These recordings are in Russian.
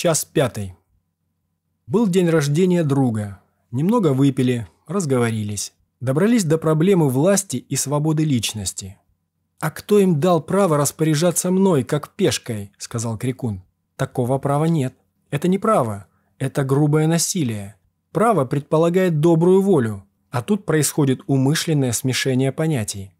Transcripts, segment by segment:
Час пятый. Был день рождения друга. Немного выпили, разговорились. Добрались до проблемы власти и свободы личности. «А кто им дал право распоряжаться мной, как пешкой?» – сказал Крикун. «Такого права нет. Это не право. Это грубое насилие. Право предполагает добрую волю, а тут происходит умышленное смешение понятий.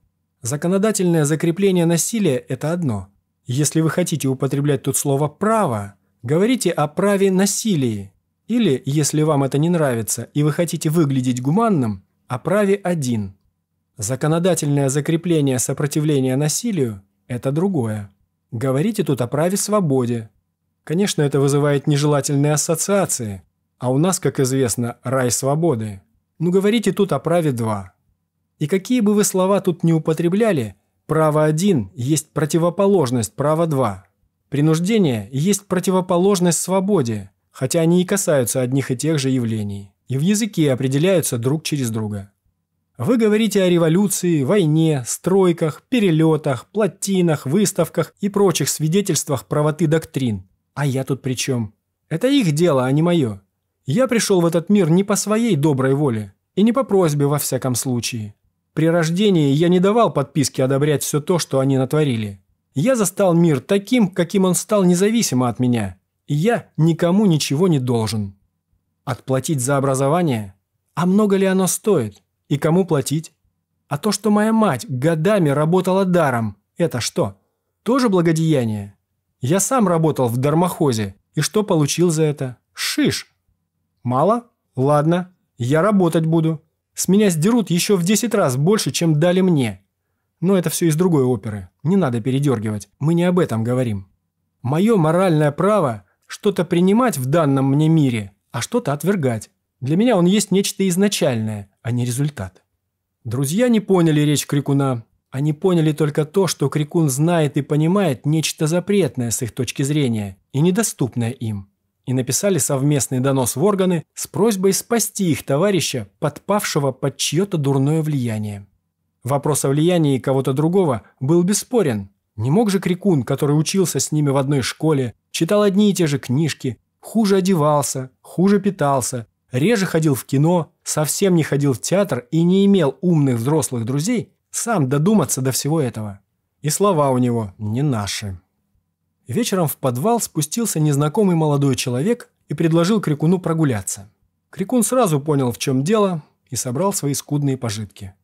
Законодательное закрепление насилия – это одно. Если вы хотите употреблять тут слово «право», Говорите о праве насилии. Или, если вам это не нравится и вы хотите выглядеть гуманным, о праве один. Законодательное закрепление сопротивления насилию – это другое. Говорите тут о праве свободе. Конечно, это вызывает нежелательные ассоциации, а у нас, как известно, рай свободы. Ну говорите тут о праве два. И какие бы вы слова тут не употребляли, право один есть противоположность права два. Принуждение есть противоположность свободе, хотя они и касаются одних и тех же явлений, и в языке определяются друг через друга. Вы говорите о революции, войне, стройках, перелетах, плотинах, выставках и прочих свидетельствах правоты доктрин. А я тут при чем? Это их дело, а не мое. Я пришел в этот мир не по своей доброй воле и не по просьбе во всяком случае. При рождении я не давал подписки одобрять все то, что они натворили. Я застал мир таким, каким он стал независимо от меня, и я никому ничего не должен. Отплатить за образование? А много ли оно стоит? И кому платить? А то, что моя мать годами работала даром, это что? Тоже благодеяние? Я сам работал в дармохозе, и что получил за это? Шиш! Мало? Ладно, я работать буду. С меня сдерут еще в 10 раз больше, чем дали мне. Но это все из другой оперы. Не надо передергивать. Мы не об этом говорим. Мое моральное право что-то принимать в данном мне мире, а что-то отвергать. Для меня он есть нечто изначальное, а не результат. Друзья не поняли речь Крикуна. Они поняли только то, что Крикун знает и понимает нечто запретное с их точки зрения и недоступное им. И написали совместный донос в органы с просьбой спасти их товарища, подпавшего под чье-то дурное влияние. Вопрос о влиянии кого-то другого был бесспорен. Не мог же Крикун, который учился с ними в одной школе, читал одни и те же книжки, хуже одевался, хуже питался, реже ходил в кино, совсем не ходил в театр и не имел умных взрослых друзей, сам додуматься до всего этого. И слова у него не наши. Вечером в подвал спустился незнакомый молодой человек и предложил Крикуну прогуляться. Крикун сразу понял, в чем дело, и собрал свои скудные пожитки.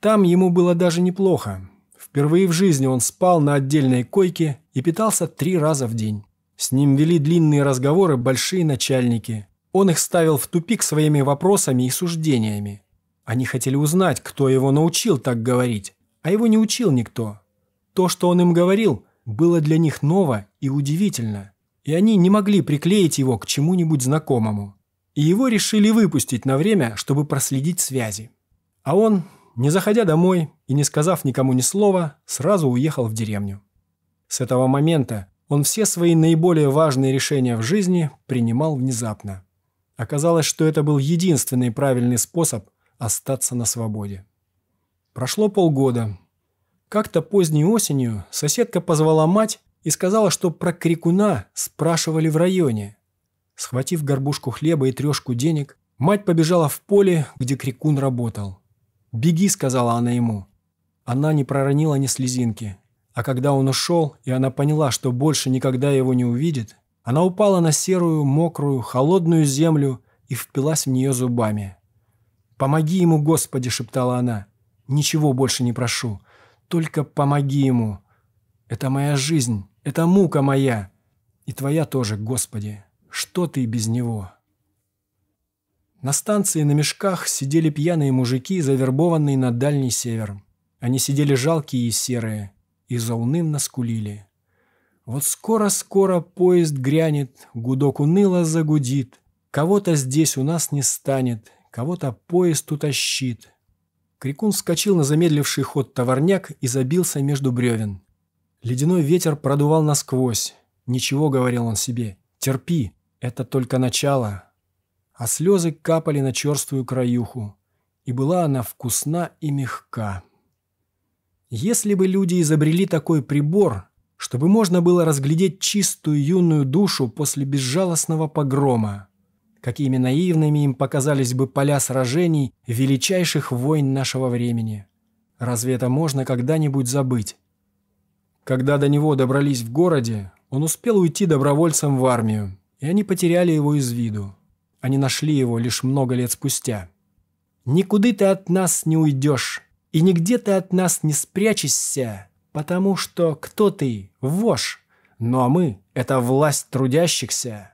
Там ему было даже неплохо. Впервые в жизни он спал на отдельной койке и питался три раза в день. С ним вели длинные разговоры большие начальники. Он их ставил в тупик своими вопросами и суждениями. Они хотели узнать, кто его научил так говорить, а его не учил никто. То, что он им говорил, было для них ново и удивительно, и они не могли приклеить его к чему-нибудь знакомому. И его решили выпустить на время, чтобы проследить связи. А он не заходя домой и не сказав никому ни слова, сразу уехал в деревню. С этого момента он все свои наиболее важные решения в жизни принимал внезапно. Оказалось, что это был единственный правильный способ остаться на свободе. Прошло полгода. Как-то поздней осенью соседка позвала мать и сказала, что про крикуна спрашивали в районе. Схватив горбушку хлеба и трешку денег, мать побежала в поле, где крикун работал. «Беги», — сказала она ему. Она не проронила ни слезинки. А когда он ушел, и она поняла, что больше никогда его не увидит, она упала на серую, мокрую, холодную землю и впилась в нее зубами. «Помоги ему, Господи!» — шептала она. «Ничего больше не прошу. Только помоги ему. Это моя жизнь, это мука моя. И твоя тоже, Господи. Что ты без него?» На станции на мешках сидели пьяные мужики, завербованные на Дальний Север. Они сидели жалкие и серые, и заунывно скулили. Вот скоро-скоро поезд грянет, гудок уныло загудит. Кого-то здесь у нас не станет, кого-то поезд утащит. Крикун вскочил на замедливший ход товарняк и забился между бревен. Ледяной ветер продувал насквозь. «Ничего», — говорил он себе, — «терпи, это только начало, а слезы капали на черствую краюху, и была она вкусна и мягка. Если бы люди изобрели такой прибор, чтобы можно было разглядеть чистую юную душу после безжалостного погрома, какими наивными им показались бы поля сражений величайших войн нашего времени. Разве это можно когда-нибудь забыть? Когда до него добрались в городе, он успел уйти добровольцем в армию, и они потеряли его из виду. Они нашли его лишь много лет спустя. «Никуды ты от нас не уйдешь, и нигде ты от нас не спрячешься, потому что кто ты? Вож. Ну а мы — это власть трудящихся».